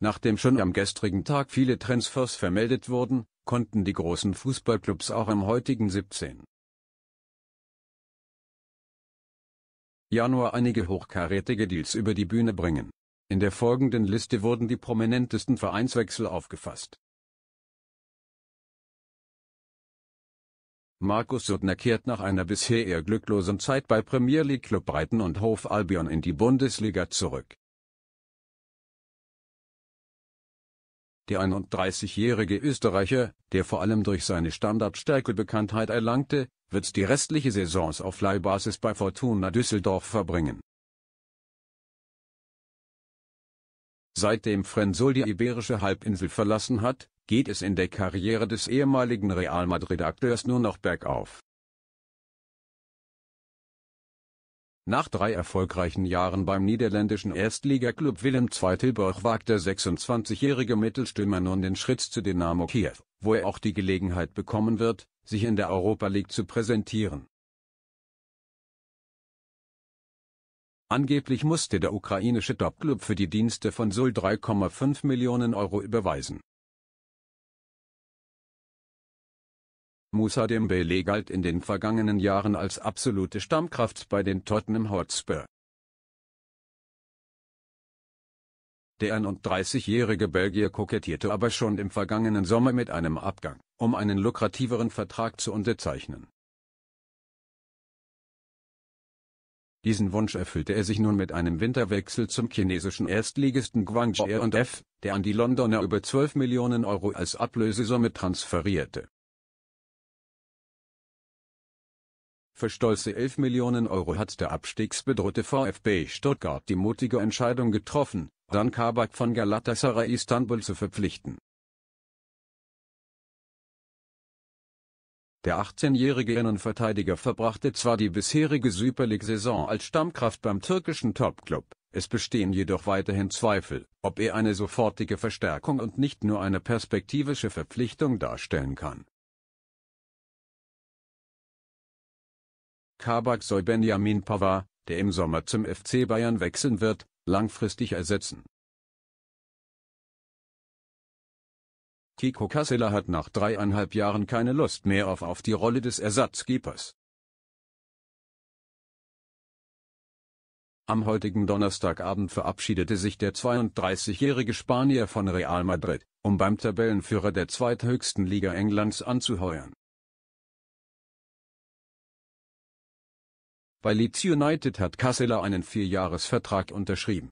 Nachdem schon am gestrigen Tag viele Transfers vermeldet wurden, konnten die großen Fußballclubs auch am heutigen 17. Januar einige hochkarätige Deals über die Bühne bringen. In der folgenden Liste wurden die prominentesten Vereinswechsel aufgefasst. Markus Suttner kehrt nach einer bisher eher glücklosen Zeit bei Premier League Club Breiten und Hof Albion in die Bundesliga zurück. Der 31-jährige Österreicher, der vor allem durch seine Standardstärke Bekanntheit erlangte, wird die restliche Saison auf Leihbasis bei Fortuna Düsseldorf verbringen. Seitdem Frenzul die iberische Halbinsel verlassen hat, geht es in der Karriere des ehemaligen Real Madrid-Akteurs nur noch bergauf Nach drei erfolgreichen Jahren beim niederländischen Erstligaklub Willem II Tilburg wagt der 26-jährige Mittelstürmer nun den Schritt zu Dynamo Kiew, wo er auch die Gelegenheit bekommen wird, sich in der Europa League zu präsentieren. Angeblich musste der ukrainische Topclub für die Dienste von Sul 3,5 Millionen Euro überweisen. Musa Dembele galt in den vergangenen Jahren als absolute Stammkraft bei den Tottenham Hotspur. Der 31-jährige Belgier kokettierte aber schon im vergangenen Sommer mit einem Abgang, um einen lukrativeren Vertrag zu unterzeichnen. Diesen Wunsch erfüllte er sich nun mit einem Winterwechsel zum chinesischen Erstligisten Guangzhou R&F, der an die Londoner über 12 Millionen Euro als Ablösesumme transferierte Für stolze 11 Millionen Euro hat der abstiegsbedrohte VfB Stuttgart die mutige Entscheidung getroffen, Dan Kabak von Galatasaray Istanbul zu verpflichten. Der 18-jährige Innenverteidiger verbrachte zwar die bisherige Super League-Saison als Stammkraft beim türkischen Topclub, es bestehen jedoch weiterhin Zweifel, ob er eine sofortige Verstärkung und nicht nur eine perspektivische Verpflichtung darstellen kann. Kabak soll Benjamin Pavard, der im Sommer zum FC Bayern wechseln wird, langfristig ersetzen. Kiko Kasseler hat nach dreieinhalb Jahren keine Lust mehr auf, auf die Rolle des Ersatzkeepers. Am heutigen Donnerstagabend verabschiedete sich der 32-jährige Spanier von Real Madrid, um beim Tabellenführer der zweithöchsten Liga Englands anzuheuern. Bei Leeds United hat Kasseler einen Vierjahresvertrag unterschrieben.